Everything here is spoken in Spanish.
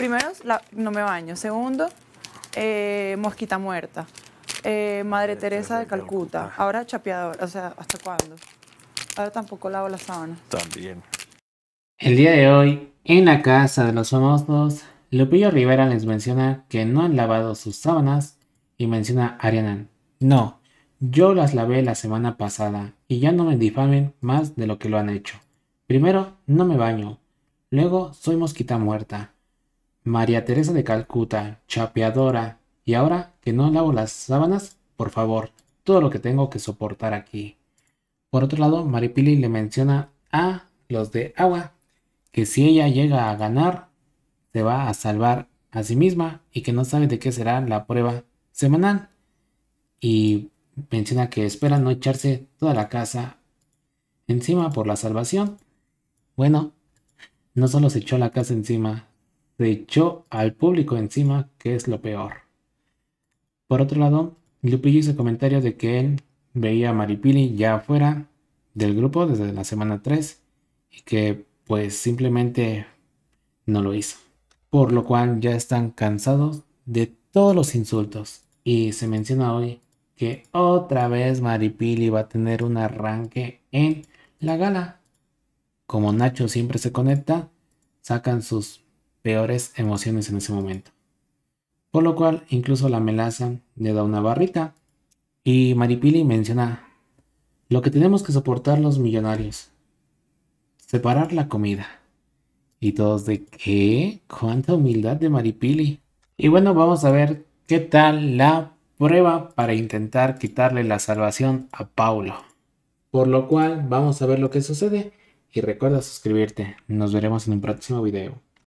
primero, no me baño. Segundo, eh, Mosquita Muerta. Eh, Madre este, Teresa de este, este, Calcuta. Ahora chapeador. O sea, ¿hasta cuándo? Ahora tampoco lavo las sábanas. También. El día de hoy, en la casa de los famosos, Lupillo Rivera les menciona que no han lavado sus sábanas y menciona a No, yo las lavé la semana pasada y ya no me difamen más de lo que lo han hecho. Primero, no me baño. Luego, soy mosquita muerta. María Teresa de Calcuta, chapeadora, y ahora que no lavo las sábanas, por favor, todo lo que tengo que soportar aquí. Por otro lado, Maripili le menciona a los de agua que si ella llega a ganar, se va a salvar a sí misma y que no sabe de qué será la prueba semanal. Y menciona que espera no echarse toda la casa encima por la salvación. Bueno, no solo se echó la casa encima, se al público encima, que es lo peor. Por otro lado, Lupillo hizo comentarios de que él veía a Maripili ya fuera del grupo desde la semana 3 y que pues simplemente no lo hizo. Por lo cual ya están cansados de todos los insultos y se menciona hoy que otra vez Maripili va a tener un arranque en la gala. Como Nacho siempre se conecta, sacan sus peores emociones en ese momento. Por lo cual, incluso la melaza le da una barrita y Maripili menciona lo que tenemos que soportar los millonarios. Separar la comida. Y todos de qué? Cuánta humildad de Maripili. Y bueno, vamos a ver qué tal la prueba para intentar quitarle la salvación a Paulo. Por lo cual, vamos a ver lo que sucede y recuerda suscribirte. Nos veremos en un próximo video.